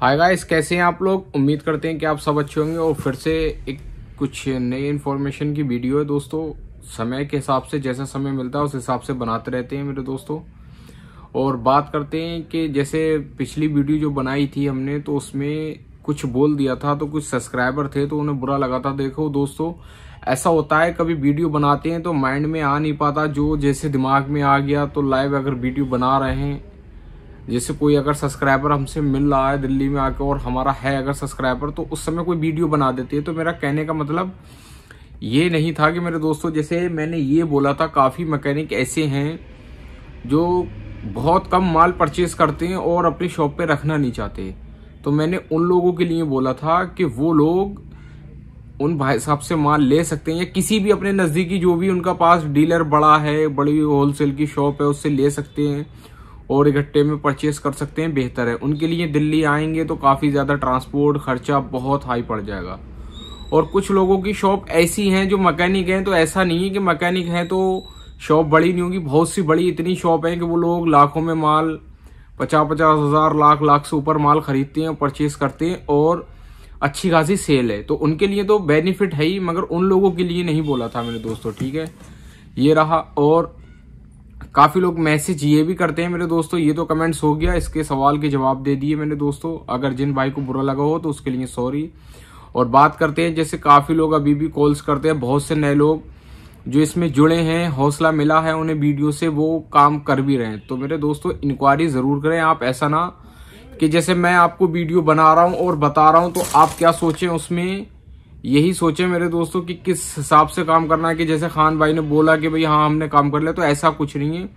hi guys कैसे हैं आप लोग उम्मीद करते हैं कि आप सब अच्छे होंगे और फिर से एक कुछ नई इन्फॉर्मेशन की वीडियो है दोस्तों समय के हिसाब से जैसा समय मिलता है उस हिसाब से बनाते रहते हैं मेरे दोस्तों और बात करते हैं कि जैसे पिछली वीडियो जो बनाई थी हमने तो उसमें कुछ बोल दिया था तो कुछ सब्सक्राइबर थे तो उन्हें बुरा लगा था देखो दोस्तों ऐसा होता है कभी वीडियो बनाते हैं तो माइंड में आ नहीं पाता जो जैसे दिमाग में आ गया तो लाइव अगर वीडियो बना रहे हैं जैसे कोई अगर सब्सक्राइबर हमसे मिल रहा है दिल्ली में आकर और हमारा है अगर सब्सक्राइबर तो उस समय कोई वीडियो बना देती है तो मेरा कहने का मतलब ये नहीं था कि मेरे दोस्तों जैसे मैंने ये बोला था काफ़ी मैकेनिक ऐसे हैं जो बहुत कम माल परचेज करते हैं और अपनी शॉप पे रखना नहीं चाहते तो मैंने उन लोगों के लिए बोला था कि वो लोग उन भाई साहब से माल ले सकते हैं या किसी भी अपने नज़दीकी जो भी उनका पास डीलर बड़ा है बड़ी होलसेल की शॉप है उससे ले सकते हैं और इकट्ठे में परचेस कर सकते हैं बेहतर है उनके लिए दिल्ली आएंगे तो काफ़ी ज़्यादा ट्रांसपोर्ट खर्चा बहुत हाई पड़ जाएगा और कुछ लोगों की शॉप ऐसी हैं जो मकैनिक हैं तो ऐसा नहीं है कि मकैनिक हैं तो शॉप बड़ी नहीं होगी बहुत सी बड़ी इतनी शॉप हैं कि वो लोग लाखों में माल पचास पचास हज़ार लाख लाख से ऊपर माल खरीदते हैं परचेस करते हैं और अच्छी खासी सेल है तो उनके लिए तो बेनिफिट है ही मगर उन लोगों के लिए नहीं बोला था मेरे दोस्तों ठीक है ये रहा और काफ़ी लोग मैसेज ये भी करते हैं मेरे दोस्तों ये तो कमेंट्स हो गया इसके सवाल के जवाब दे दिए मैंने दोस्तों अगर जिन भाई को बुरा लगा हो तो उसके लिए सॉरी और बात करते हैं जैसे काफ़ी लोग अभी भी कॉल्स करते हैं बहुत से नए लोग जो इसमें जुड़े हैं हौसला मिला है उन्हें वीडियो से वो काम कर भी रहे हैं तो मेरे दोस्तों इंक्वायरी ज़रूर करें आप ऐसा ना कि जैसे मैं आपको वीडियो बना रहा हूँ और बता रहा हूँ तो आप क्या सोचें उसमें यही सोचे मेरे दोस्तों कि किस हिसाब से काम करना है कि जैसे खान भाई ने बोला कि भाई हाँ हमने काम कर लिया तो ऐसा कुछ नहीं है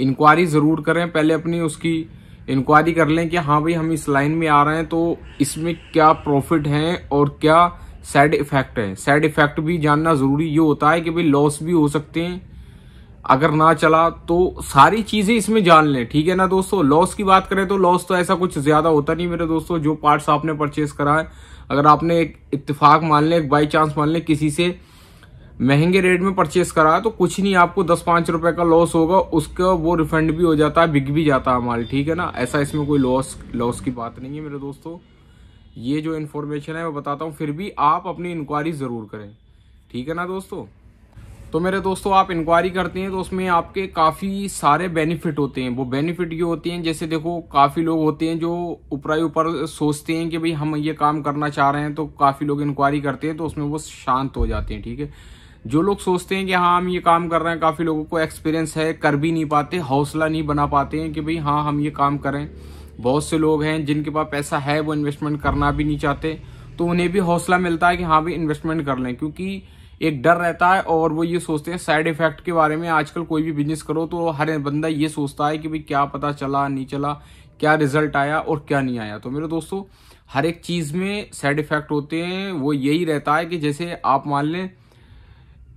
इंक्वायरी ज़रूर करें पहले अपनी उसकी इंक्वायरी कर लें कि हाँ भाई हम इस लाइन में आ रहे हैं तो इसमें क्या प्रॉफिट हैं और क्या साइड इफ़ेक्ट है साइड इफ़ेक्ट भी जानना ज़रूरी ये होता है कि भाई लॉस भी हो सकते हैं अगर ना चला तो सारी चीज़ें इसमें जान लें ठीक है ना दोस्तों लॉस की बात करें तो लॉस तो ऐसा कुछ ज़्यादा होता नहीं मेरे दोस्तों जो पार्ट्स आपने परचेस करा है अगर आपने एक इतफाक मान लें एक बाई चांस मान लें किसी से महंगे रेट में परचेस करा तो कुछ नहीं आपको दस पाँच रुपये का लॉस होगा उसका वो रिफंड भी हो जाता है बिक भी जाता है माल ठीक है ना ऐसा इसमें कोई लॉस लॉस की बात नहीं है मेरे दोस्तों ये जो इन्फॉर्मेशन है मैं बताता हूँ फिर भी आप अपनी इंक्वायरी ज़रूर करें ठीक है ना दोस्तों तो मेरे दोस्तों आप इंक्वायरी करते हैं तो उसमें आपके काफ़ी सारे बेनिफिट होते हैं वो बेनिफिट ये होते हैं जैसे देखो काफ़ी लोग होते हैं जो ऊपराई ऊपर सोचते हैं कि भाई हम ये काम करना चाह रहे हैं तो काफ़ी लोग इंक्वायरी करते हैं तो उसमें वो शांत हो जाते हैं ठीक है जो लोग सोचते हैं कि हाँ हम ये काम कर रहे हैं काफ़ी लोगों को एक्सपीरियंस है कर भी नहीं पाते हौसला नहीं बना पाते हैं कि भाई हाँ हम ये काम करें बहुत से लोग हैं जिनके पास पैसा है वो इन्वेस्टमेंट करना भी नहीं चाहते तो उन्हें भी हौसला मिलता है कि हाँ भाई इन्वेस्टमेंट कर लें क्योंकि एक डर रहता है और वो ये सोचते हैं साइड इफेक्ट के बारे में आजकल कोई भी बिजनेस करो तो हर बंदा ये सोचता है कि भाई क्या पता चला नहीं चला क्या रिजल्ट आया और क्या नहीं आया तो मेरे दोस्तों हर एक चीज़ में साइड इफेक्ट होते हैं वो यही रहता है कि जैसे आप मान लें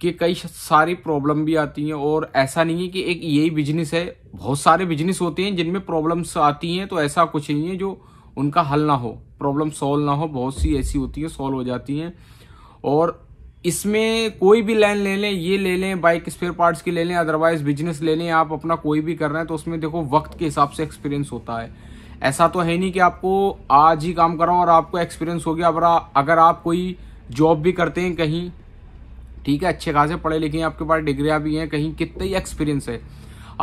कि कई सारी प्रॉब्लम भी आती हैं और ऐसा नहीं है कि एक यही बिजनेस है बहुत सारे बिजनेस होते हैं जिनमें प्रॉब्लम्स आती हैं तो ऐसा कुछ नहीं है जो उनका हल ना हो प्रॉब्लम सॉल्व ना हो बहुत सी ऐसी होती हैं सॉल्व हो जाती हैं और इसमें कोई भी लाइन ले लें ये ले लें बाइक स्पेयर पार्ट्स की ले लें अदरवाइज बिजनेस ले लें आप अपना कोई भी कर रहे हैं तो उसमें देखो वक्त के हिसाब से एक्सपीरियंस होता है ऐसा तो है नहीं कि आपको आज ही काम कराऊँ और आपको एक्सपीरियंस हो गया अगर अगर आप कोई जॉब भी करते हैं कहीं ठीक है अच्छे खासे पढ़े लिखे हैं आपके पास डिग्रियाँ भी हैं कहीं कितने ही एक्सपीरियंस है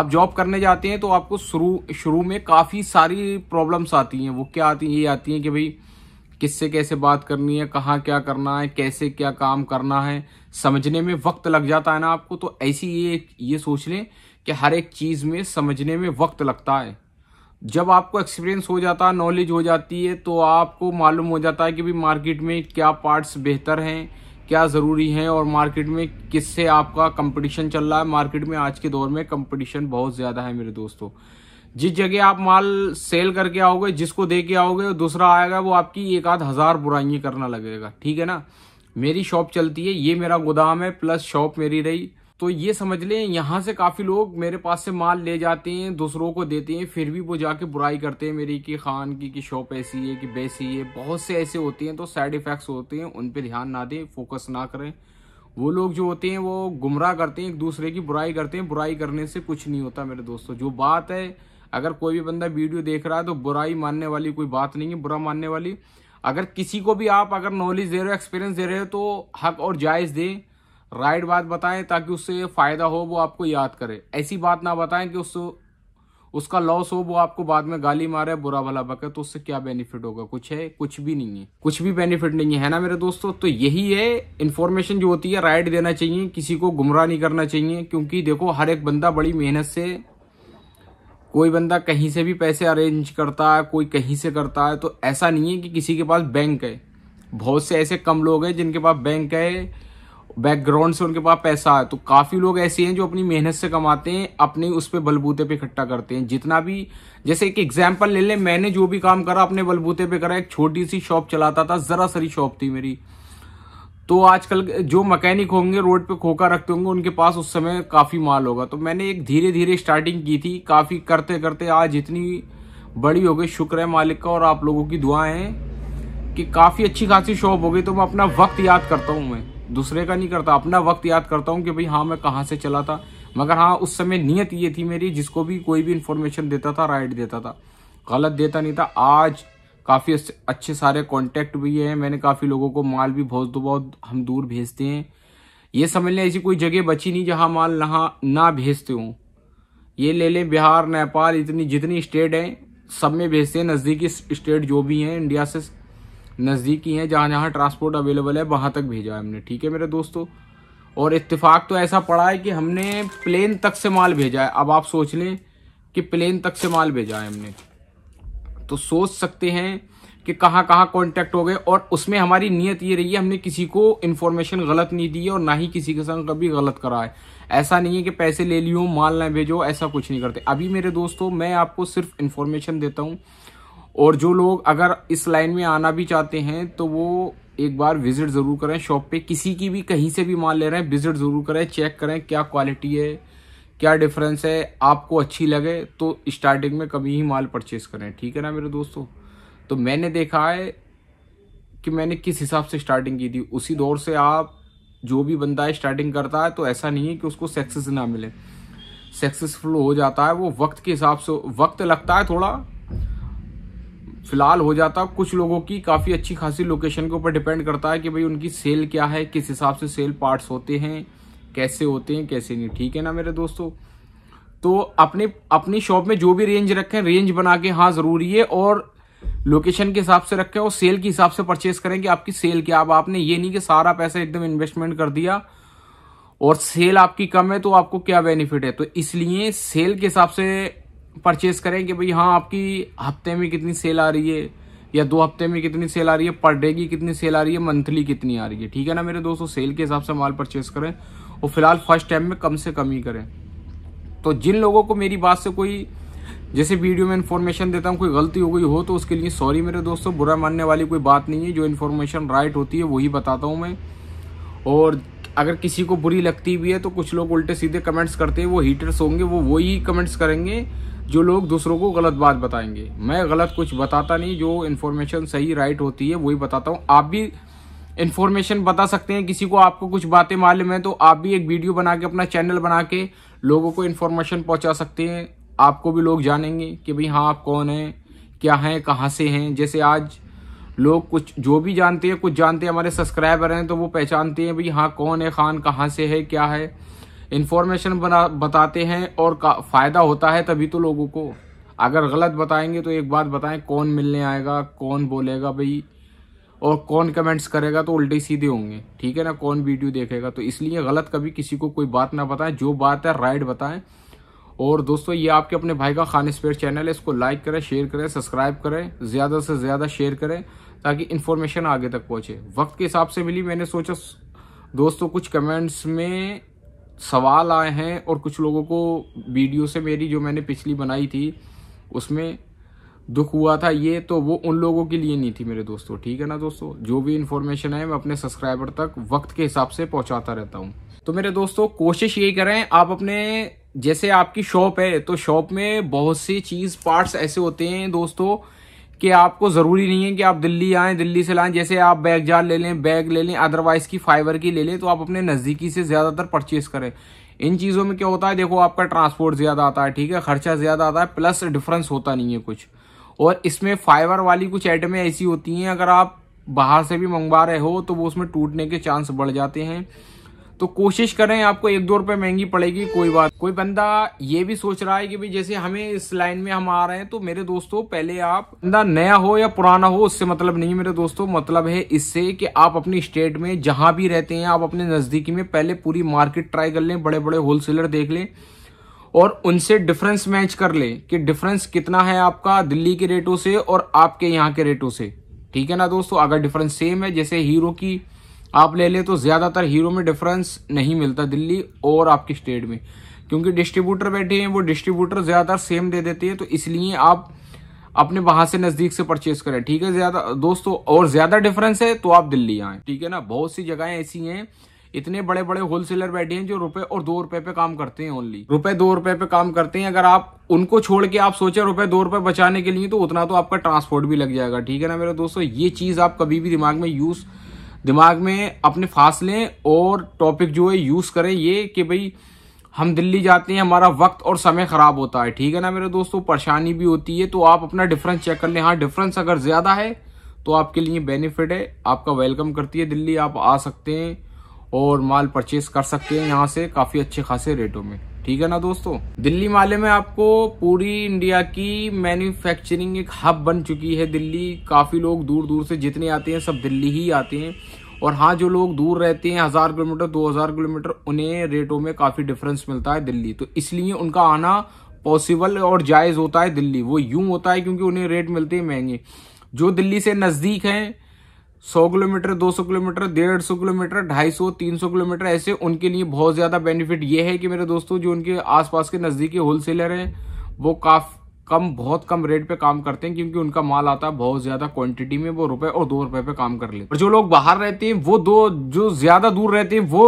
आप जॉब करने जाते हैं तो आपको शुरू शुरू में काफ़ी सारी प्रॉब्लम्स आती हैं वो क्या आती हैं ये आती हैं कि भाई किससे कैसे बात करनी है कहाँ क्या करना है कैसे क्या काम करना है समझने में वक्त लग जाता है ना आपको तो ऐसी ये ये सोच लें कि हर एक चीज़ में समझने में वक्त लगता है जब आपको एक्सपीरियंस हो जाता है नॉलेज हो जाती है तो आपको मालूम हो जाता है कि भाई मार्केट में क्या पार्ट्स बेहतर हैं क्या ज़रूरी हैं और मार्केट में किससे आपका कंपटीशन चल रहा है मार्केट में आज के दौर में कंपटीशन बहुत ज़्यादा है मेरे दोस्तों जिस जगह आप माल सेल करके आओगे जिसको दे के आओगे दूसरा आएगा वो आपकी एक आध हज़ार बुराइयाँ करना लगेगा ठीक है ना मेरी शॉप चलती है ये मेरा गोदाम है प्लस शॉप मेरी रही तो ये समझ लें यहाँ से काफ़ी लोग मेरे पास से माल ले जाते हैं दूसरों को देते हैं फिर भी वो जाके बुराई करते हैं मेरी कि खान की कि शॉप ऐसी है कि बैसी है बहुत से ऐसे होते हैं तो साइड इफ़ेक्ट्स होते हैं उन पर ध्यान ना दें फोकस ना करें वो लोग जो होते हैं वो गुमराह करते हैं एक दूसरे की बुराई करते हैं बुराई करने से कुछ नहीं होता मेरे दोस्तों जो बात है अगर कोई भी बंदा वीडियो देख रहा है तो बुराई मानने वाली कोई बात नहीं है बुरा मानने वाली अगर किसी को भी आप अगर नॉलेज दे रहे हो एक्सपीरियंस दे रहे हो तो हक और जायज़ दें राइट बात बताएं ताकि उससे फ़ायदा हो वो आपको याद करे ऐसी बात ना बताएं कि उस उसका लॉस हो वो आपको बाद में गाली मारे बुरा भला बके तो उससे क्या बेनिफिट होगा कुछ है कुछ भी नहीं है कुछ भी बेनिफिट नहीं है, है ना मेरे दोस्तों तो यही है इन्फॉर्मेशन जो होती है राइट देना चाहिए किसी को गुमराह नहीं करना चाहिए क्योंकि देखो हर एक बंदा बड़ी मेहनत से कोई बंदा कहीं से भी पैसे अरेंज करता है कोई कहीं से करता है तो ऐसा नहीं है कि किसी के पास बैंक है बहुत से ऐसे कम लोग हैं जिनके पास बैंक है बैकग्राउंड से उनके पास पैसा है तो काफ़ी लोग ऐसे हैं जो अपनी मेहनत से कमाते हैं अपने उस पर बलबूते पे इकट्ठा करते हैं जितना भी जैसे एक एग्जाम्पल ले लें मैंने जो भी काम करा अपने बलबूते पे करा एक छोटी सी शॉप चलाता था ज़रा सरी शॉप थी मेरी तो आजकल जो मैकेनिक होंगे रोड पे खोखा रखते होंगे उनके पास उस समय काफ़ी माल होगा तो मैंने एक धीरे धीरे स्टार्टिंग की थी काफ़ी करते करते आज इतनी बड़ी हो गई शुक्र है मालिक का और आप लोगों की दुआएं हैं कि काफ़ी अच्छी खासी शॉप हो गई तो मैं अपना वक्त याद करता हूँ मैं दूसरे का नहीं करता अपना वक्त याद करता हूँ कि भाई हाँ मैं कहाँ से चला था मगर हाँ उस समय नीयत ये थी मेरी जिसको भी कोई भी इन्फॉर्मेशन देता था राइट देता था गलत देता नहीं था आज काफ़ी अच्छे सारे कॉन्टैक्ट भी हैं मैंने काफ़ी लोगों को माल भी बहुत दो बहुत हम दूर भेजते हैं ये समझ लें ऐसी कोई जगह बची नहीं जहाँ माल नहा ना भेजते हों ये ले लें बिहार नेपाल इतनी जितनी स्टेट हैं सब में भेजते हैं नज़दीकी स्टेट जो भी हैं इंडिया से नज़दीकी हैं जहाँ जहाँ ट्रांसपोर्ट अवेलेबल है वहाँ तक भेजा है हमने ठीक है मेरे दोस्तों और इतफाक तो ऐसा पड़ा है कि हमने प्लेन तक से माल भेजा है अब आप सोच लें कि प्लेन तक से माल भेजा है हमने तो सोच सकते हैं कि कहाँ कहाँ कांटेक्ट हो गए और उसमें हमारी नीयत ये रही है हमने किसी को इन्फॉर्मेशन गलत नहीं दी है और ना ही किसी के संग कभी गलत करा है ऐसा नहीं है कि पैसे ले लियो माल ना भेजो ऐसा कुछ नहीं करते अभी मेरे दोस्तों मैं आपको सिर्फ इन्फॉर्मेशन देता हूँ और जो लोग अगर इस लाइन में आना भी चाहते हैं तो वो एक बार विजिट ज़रूर करें शॉप पे किसी की भी कहीं से भी माल ले रहे हैं विजिट ज़रूर करें चेक करें क्या क्वालिटी है क्या डिफरेंस है आपको अच्छी लगे तो स्टार्टिंग में कभी ही माल परचेस करें ठीक है ना मेरे दोस्तों तो मैंने देखा है कि मैंने किस हिसाब से स्टार्टिंग की थी उसी दौर से आप जो भी बंदा है स्टार्टिंग करता है तो ऐसा नहीं है कि उसको सक्सेस ना मिले सक्सेसफुल हो जाता है वो वक्त के हिसाब से वक्त लगता है थोड़ा फिलहाल हो जाता है कुछ लोगों की काफ़ी अच्छी खासी लोकेशन के ऊपर डिपेंड करता है कि भाई उनकी सेल क्या है किस हिसाब से सेल पार्ट्स होते हैं कैसे होते हैं कैसे नहीं ठीक है ना मेरे दोस्तों तो अपने अपनी शॉप में जो भी रेंज रखें रेंज बना के हाँ ज़रूरी है और लोकेशन के हिसाब से रखें और सेल के हिसाब से परचेस करें कि आपकी सेल क्या अब आपने ये नहीं कि सारा पैसा एकदम इन्वेस्टमेंट कर दिया और सेल आपकी कम है तो आपको क्या बेनिफिट है तो इसलिए सेल के हिसाब से परचेस करें कि भाई हाँ आपकी हफ्ते में कितनी सेल आ रही है या दो हफ्ते में कितनी सेल आ रही है पर डे की कितनी सेल आ रही है मंथली कितनी आ रही है ठीक है ना मेरे दोस्तों सेल के हिसाब से माल परचेस करें वो फिलहाल फर्स्ट टाइम में कम से कम ही करें तो जिन लोगों को मेरी बात से कोई जैसे वीडियो में इन्फॉर्मेशन देता हूँ कोई गलती हो गई हो तो उसके लिए सॉरी मेरे दोस्तों बुरा मानने वाली कोई बात नहीं है जो इन्फॉर्मेशन राइट होती है वही बताता हूँ मैं और अगर किसी को बुरी लगती भी है तो कुछ लोग उल्टे सीधे कमेंट्स करते हैं वो हीटर्स होंगे वो वही कमेंट्स करेंगे जो लोग दूसरों को गलत बात बताएंगे मैं गलत कुछ बताता नहीं जो इन्फॉर्मेशन सही राइट होती है वही बताता हूँ आप भी इन्फॉर्मेशन बता सकते हैं किसी को आपको कुछ बातें मालूम है तो आप भी एक वीडियो बना के अपना चैनल बना के लोगों को इन्फॉर्मेशन पहुंचा सकते हैं आपको भी लोग जानेंगे कि भाई हाँ आप कौन हैं क्या हैं कहाँ से हैं जैसे आज लोग कुछ जो भी जानते हैं कुछ जानते हैं हमारे सब्सक्राइबर हैं तो वो पहचानते हैं भाई हाँ कौन है खान कहाँ से है क्या है इन्फॉर्मेशन बना बताते हैं और फ़ायदा होता है तभी तो लोगों को अगर गलत बताएंगे तो एक बात बताएं कौन मिलने आएगा कौन बोलेगा भाई और कौन कमेंट्स करेगा तो उल्टे सीधे होंगे ठीक है ना कौन वीडियो देखेगा तो इसलिए गलत कभी किसी को कोई बात ना बताएं जो बात है राइट बताएं और दोस्तों ये आपके अपने भाई का खान स्पेयर चैनल है इसको लाइक करें शेयर करें सब्सक्राइब करें ज़्यादा से ज़्यादा शेयर करें ताकि इन्फॉर्मेशन आगे तक पहुँचे वक्त के हिसाब से मिली मैंने सोचा दोस्तों कुछ कमेंट्स में सवाल आए हैं और कुछ लोगों को वीडियो से मेरी जो मैंने पिछली बनाई थी उसमें दुख हुआ था ये तो वो उन लोगों के लिए नहीं थी मेरे दोस्तों ठीक है ना दोस्तों जो भी इन्फॉर्मेशन है मैं अपने सब्सक्राइबर तक वक्त के हिसाब से पहुंचाता रहता हूँ तो मेरे दोस्तों कोशिश यही करें आप अपने जैसे आपकी शॉप है तो शॉप में बहुत सी चीज़ पार्ट्स ऐसे होते हैं दोस्तों कि आपको ज़रूरी नहीं है कि आप दिल्ली आएँ दिल्ली से लाएँ जैसे आप बैग जार ले लें बैग ले लें अदरवाइज़ की फाइबर की ले लें तो आप अपने नज़दीकी से ज़्यादातर परचेज़ करें इन चीज़ों में क्या होता है देखो आपका ट्रांसपोर्ट ज़्यादा आता है ठीक है खर्चा ज़्यादा आता है प्लस डिफरेंस होता नहीं है कुछ और इसमें फाइबर वाली कुछ आइटमें ऐसी होती हैं अगर आप बाहर से भी मंगवा रहे हो तो वो उसमें टूटने के चांस बढ़ जाते हैं तो कोशिश करें आपको एक दो रुपये महंगी पड़ेगी कोई बात कोई बंदा ये भी सोच रहा है कि भाई जैसे हमें इस लाइन में हम आ रहे हैं तो मेरे दोस्तों पहले आप बंदा नया हो या पुराना हो उससे मतलब नहीं मेरे दोस्तों मतलब है इससे कि आप अपनी स्टेट में जहां भी रहते हैं आप अपने नज़दीकी में पहले पूरी मार्केट ट्राई कर लें बड़े बड़े होलसेलर देख लें और उनसे डिफरेंस मैच कर ले कि डिफरेंस कितना है आपका दिल्ली के रेटों से और आपके यहाँ के रेटों से ठीक है ना दोस्तों अगर डिफरेंस सेम है जैसे हीरो की आप ले ले तो ज़्यादातर हीरो में डिफरेंस नहीं मिलता दिल्ली और आपके स्टेट में क्योंकि डिस्ट्रीब्यूटर बैठे हैं वो डिस्ट्रीब्यूटर ज़्यादातर सेम दे देते हैं तो इसलिए आप अपने वहां से नज़दीक से परचेज करें ठीक है ज़्यादा दोस्तों और ज़्यादा डिफरेंस है तो आप दिल्ली आएँ ठीक है ना बहुत सी जगहें ऐसी हैं इतने बड़े बड़े होलसेलर बैठे हैं जो रुपए और दो रुपए पे काम करते हैं ओनली रुपए दो रुपए पे काम करते हैं अगर आप उनको छोड़ के आप सोचे रुपए दो रुपए बचाने के लिए तो उतना तो आपका ट्रांसपोर्ट भी लग जाएगा ठीक है ना मेरे दोस्तों ये चीज आप कभी भी दिमाग में यूज दिमाग में अपने फासले और टॉपिक जो है यूज करें ये कि भाई हम दिल्ली जाते हैं हमारा वक्त और समय ख़राब होता है ठीक है ना मेरे दोस्तों परेशानी भी होती है तो आप अपना डिफरेंस चेक कर लें हाँ डिफरेंस अगर ज़्यादा है तो आपके लिए बेनिफिट है आपका वेलकम करती है दिल्ली आप आ सकते हैं और माल परचेस कर सकते हैं यहाँ से काफ़ी अच्छे खासे रेटों में ठीक है ना दोस्तों दिल्ली माले में आपको पूरी इंडिया की मैन्युफैक्चरिंग एक हब बन चुकी है दिल्ली काफ़ी लोग दूर दूर से जितने आते हैं सब दिल्ली ही आते हैं और हाँ जो लोग दूर रहते हैं हज़ार किलोमीटर दो हज़ार किलोमीटर उन्हें रेटों में काफ़ी डिफरेंस मिलता है दिल्ली तो इसलिए उनका आना पॉसिबल और जायज़ होता है दिल्ली वो यूं होता है क्योंकि उन्हें रेट मिलते हैं महंगे जो दिल्ली से नज़दीक हैं सौ किलोमीटर दो सौ किलोमीटर डेढ़ सौ किलोमीटर ढाई सौ तीन सौ किलोमीटर ऐसे उनके लिए बहुत ज़्यादा बेनिफिट ये है कि मेरे दोस्तों जो उनके आसपास के नज़दीकी होलसेलर हैं वो काफ कम बहुत कम रेट पे काम करते हैं क्योंकि उनका माल आता है बहुत ज्यादा क्वांटिटी में वो रुपए और दो रुपए पे काम कर लेते और जो लोग बाहर रहते हैं वो दो जो ज्यादा दूर रहते हैं वो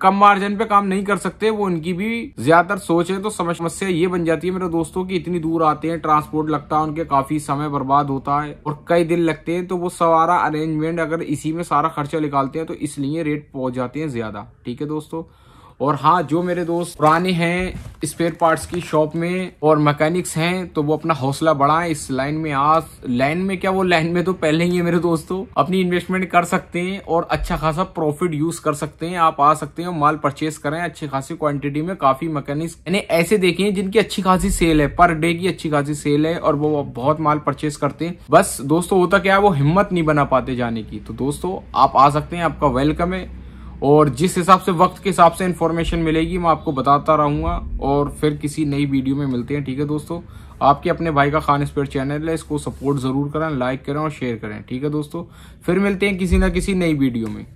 कम मार्जिन पे काम नहीं कर सकते वो इनकी भी ज्यादातर सोच है तो समस्या ये बन जाती है मेरे दोस्तों की इतनी दूर आते हैं ट्रांसपोर्ट लगता है उनके काफी समय बर्बाद होता है और कई दिन लगते हैं तो वो सवारा अरेंजमेंट अगर इसी में सारा खर्चा निकालते हैं तो इसलिए रेट पहुंच जाते हैं ज्यादा ठीक है दोस्तों और हाँ जो मेरे दोस्त पुराने हैं स्पेयर पार्ट्स की शॉप में और मैकेनिक्स हैं तो वो अपना हौसला बढ़ाएं इस लाइन में आज लाइन में क्या वो लाइन में तो पहले ही है मेरे दोस्तों अपनी इन्वेस्टमेंट कर सकते हैं और अच्छा खासा प्रॉफिट यूज कर सकते हैं आप आ सकते हैं माल परचेस करें अच्छी खासी क्वांटिटी में काफी मैकेनिक्स यानी ऐसे देखे जिनकी अच्छी खासी सेल है पर डे की अच्छी खासी सेल है और वो बहुत माल परचेस करते हैं बस दोस्तों होता क्या है वो हिम्मत नहीं बना पाते जाने की तो दोस्तों आप आ सकते हैं आपका वेलकम है और जिस हिसाब से वक्त के हिसाब से इन्फॉर्मेशन मिलेगी मैं आपको बताता रहूँगा और फिर किसी नई वीडियो में मिलते हैं ठीक है दोस्तों आपके अपने भाई का खान स्पेयर चैनल है इसको सपोर्ट ज़रूर करें लाइक करें और शेयर करें ठीक है दोस्तों फिर मिलते हैं किसी ना किसी नई वीडियो में